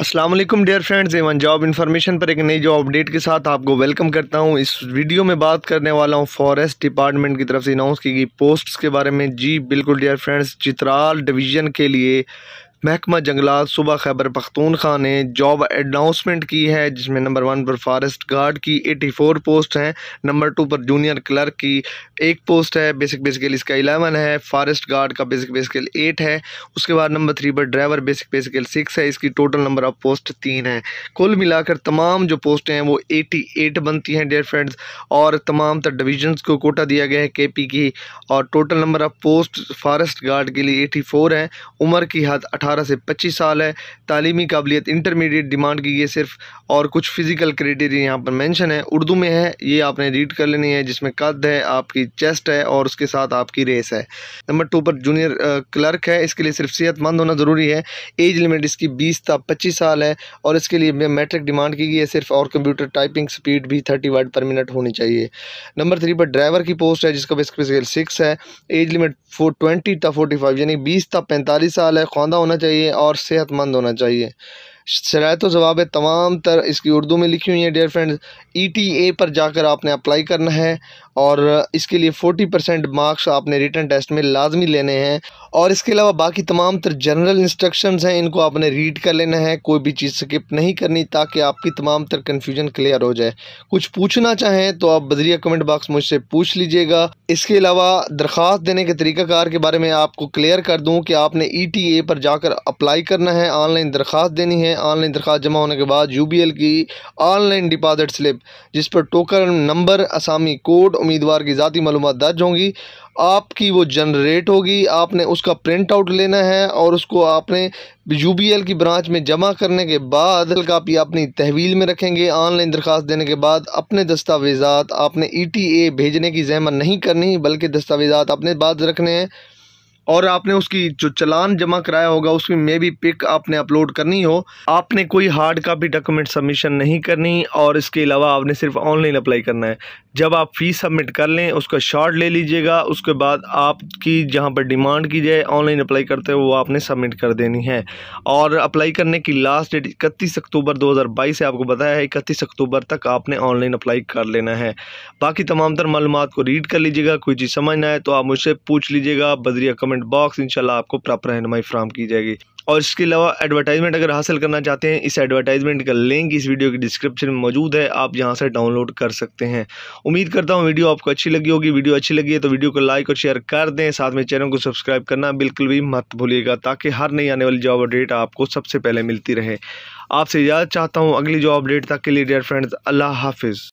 Aslam dear friends A one job information पर एक नई जॉब अपडेट के साथ आपको वेलकम करता हूं इस वीडियो में बात करने वाला हूं फॉरेस्ट डिपार्टमेंट की तरफ से अनाउंस की गई पोस्ट्स के बारे में जी बिल्कुल डियर फ्रेंड्स चित्राल डिवीज़न के लिए महकमा जंगलात सुबह खैबर पख्तूनखा ने जॉब अनाउंसमेंट की है जिसमें नंबर वन पर फॉरेस्ट गार्ड की 84 पोस्ट हैं नंबर टू पर जूनियर क्लर्क की एक पोस्ट है बेसिक स्किल इसका एलेवन है फॉरेस्ट गार्ड का बेसिक स्किल एट है उसके बाद नंबर थ्री पर ड्राइवर बेसिक स्किल सिक्स है इसकी टोटल नंबर ऑफ पोस्ट तीन है कुल मिलाकर तमाम जो पोस्टें हैं वो एटी बनती हैं डियर फ्रेंड्स और तमाम तर डिविजन्स को कोटा दिया गया है के की और total number of post forest guard के लिए एटी है उम्र की हद अठारह अठारह से पच्चीस साल है तालीमी काबिलियत इंटरमीडिएट डिमांड की ये सिर्फ और कुछ फ़िज़िकल क्राइटेरिया यहाँ पर मैंशन है उर्दू में है ये आपने रीड कर लेनी है जिसमें कद है आपकी चेस्ट है और उसके साथ आपकी रेस है नंबर टू पर जूनियर क्लर्क है इसके लिए सिर्फ सेहतमंद होना ज़रूरी है एज लिमिट इसकी बीस था पच्चीस साल है और इसके लिए मैट्रिक डिमांड की गई है सिर्फ और कंप्यूटर टाइपिंग स्पीड भी थर्टी वर्ड पर मिनट होनी चाहिए नंबर थ्री पर ड्राइवर की पोस्ट है जिसका बेसिक सिक्स है एज लिमिट फोर ट्वेंटी था फोर्टी फाइव यानी बीस था पैंतालीस साल है खौदा होना चाहिए और सेहतमंद होना चाहिए शरात जवाब तमाम तर इसकी उर्दू में लिखी हुई है dear friends E T A पर जाकर आपने अप्लाई करना है और इसके लिए फोर्टी परसेंट मार्क्स आपने रिटर्न टेस्ट में लाजमी लेने हैं और इसके अलावा बाकी तमाम तर जनरल इंस्ट्रक्शन हैं इनको आपने रीड कर लेना है कोई भी चीज़ स्किप नहीं करनी ताकि आपकी तमाम तर कन्फ्यूजन क्लियर हो जाए कुछ पूछना चाहें तो आप बदरिया कमेंट बॉक्स मुझसे पूछ लीजिएगा इसके अलावा दरख्वास्त देने के तरीक़ाकार के बारे में आपको क्लियर कर दूँ कि आपने ई टी ए पर जाकर अप्लाई करना है ऑनलाइन दरख्वास्त देनी है हैं ऑनलाइन दरख्वास्त जमा होने के बाद यू बी एल की ऑनलाइन डिपॉजिट स्लिप जिस पर टोकन नंबर असामी कोड उम्मीदवार की ज़ाती मालूम दर्ज होंगी आपकी वो जनरेट होगी आपने उसका प्रिंट आउट लेना है और उसको आपने यू बी एल की ब्रांच में जमा करने के बाद कापी अपनी तहवील में रखेंगे ऑनलाइन दरख्वास्त देने के बाद अपने दस्तावेज़ात आपने ई टी ए भेजने की जहमत नहीं करनी बल्कि दस्तावेज़ात अपने बाद रखने हैं और आपने उसकी जो चलान जमा कराया होगा उसमें मे भी पिक आपने अपलोड करनी हो आपने कोई हार्ड कापी डॉक्यूमेंट सबमिशन नहीं करनी और इसके अलावा आपने सिर्फ ऑनलाइन अप्लाई करना है जब आप फ़ीस सबमिट कर लें उसका शॉर्ट ले लीजिएगा उसके बाद आपकी जहां पर डिमांड की जाए ऑनलाइन अप्लाई करते हुए वो आपने सबमिट कर देनी है और अप्लाई करने की लास्ट डेट इकतीस अक्टूबर 2022 है आपको बताया है इकतीस अक्टूबर तक आपने ऑनलाइन अप्लाई कर लेना है बाकी तमाम तर मालूम को रीड कर लीजिएगा कोई चीज़ समझना है तो आप मुझसे पूछ लीजिएगा बजरिया कमेंट बॉक्स इन आपको प्रॉपर रहनमाई फ्राहम की जाएगी और इसके अलावा एडवर्टाइजमेंट अगर हासिल करना चाहते हैं इस एडवर्टाइजमेंट का लिंक इस वीडियो के डिस्क्रिप्शन में मौजूद है आप यहां से डाउनलोड कर सकते हैं उम्मीद करता हूँ वीडियो आपको अच्छी लगी होगी वीडियो अच्छी लगी है तो वीडियो को लाइक और शेयर कर दें साथ में चैनल को सब्सक्राइब करना बिल्कुल भी मत भूलिएगा ताकि हर नई आने वाली जॉब अपडेट आपको सबसे पहले मिलती रहे आपसे याद चाहता हूँ अगली जॉब अपडेट तक के लिए डियर फ्रेंड्स अल्लाह हाफिज़